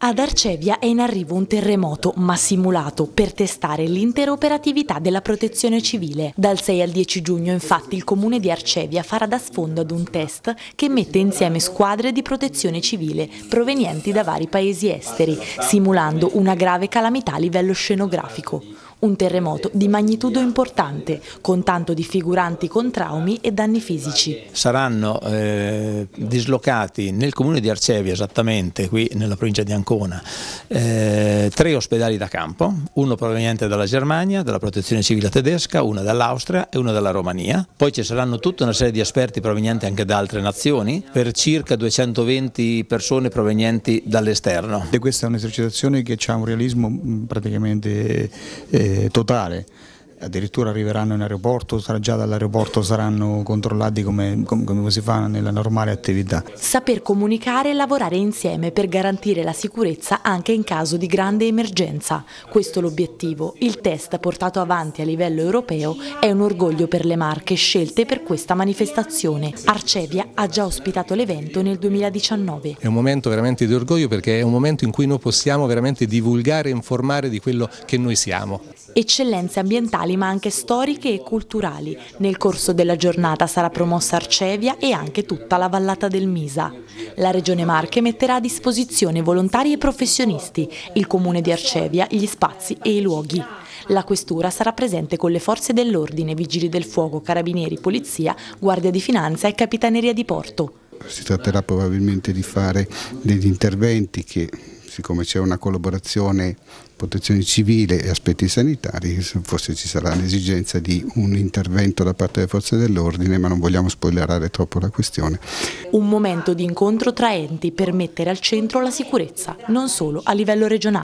Ad Arcevia è in arrivo un terremoto, ma simulato, per testare l'interoperatività della protezione civile. Dal 6 al 10 giugno, infatti, il comune di Arcevia farà da sfondo ad un test che mette insieme squadre di protezione civile provenienti da vari paesi esteri, simulando una grave calamità a livello scenografico. Un terremoto di magnitudo importante, con tanto di figuranti con traumi e danni fisici. Saranno eh, dislocati nel comune di Arcevia, esattamente qui nella provincia di Ancona, eh, tre ospedali da campo, uno proveniente dalla Germania, dalla protezione civile tedesca, uno dall'Austria e uno dalla Romania. Poi ci saranno tutta una serie di esperti provenienti anche da altre nazioni, per circa 220 persone provenienti dall'esterno. E questa è un'esercitazione che ha un realismo praticamente... Eh, eh, totale addirittura arriveranno in aeroporto, già dall'aeroporto saranno controllati come, come si fa nella normale attività. Saper comunicare e lavorare insieme per garantire la sicurezza anche in caso di grande emergenza. Questo è l'obiettivo. Il test portato avanti a livello europeo è un orgoglio per le marche scelte per questa manifestazione. Arcevia ha già ospitato l'evento nel 2019. È un momento veramente di orgoglio perché è un momento in cui noi possiamo veramente divulgare e informare di quello che noi siamo. Eccellenze ambientali culturali ma anche storiche e culturali. Nel corso della giornata sarà promossa Arcevia e anche tutta la vallata del Misa. La Regione Marche metterà a disposizione volontari e professionisti, il Comune di Arcevia, gli spazi e i luoghi. La questura sarà presente con le forze dell'ordine, vigili del fuoco, carabinieri, polizia, guardia di finanza e capitaneria di porto. Si tratterà probabilmente di fare degli interventi che siccome c'è una collaborazione protezione civile e aspetti sanitari, forse ci sarà l'esigenza di un intervento da parte delle forze dell'ordine, ma non vogliamo spoilerare troppo la questione. Un momento di incontro tra enti per mettere al centro la sicurezza, non solo a livello regionale.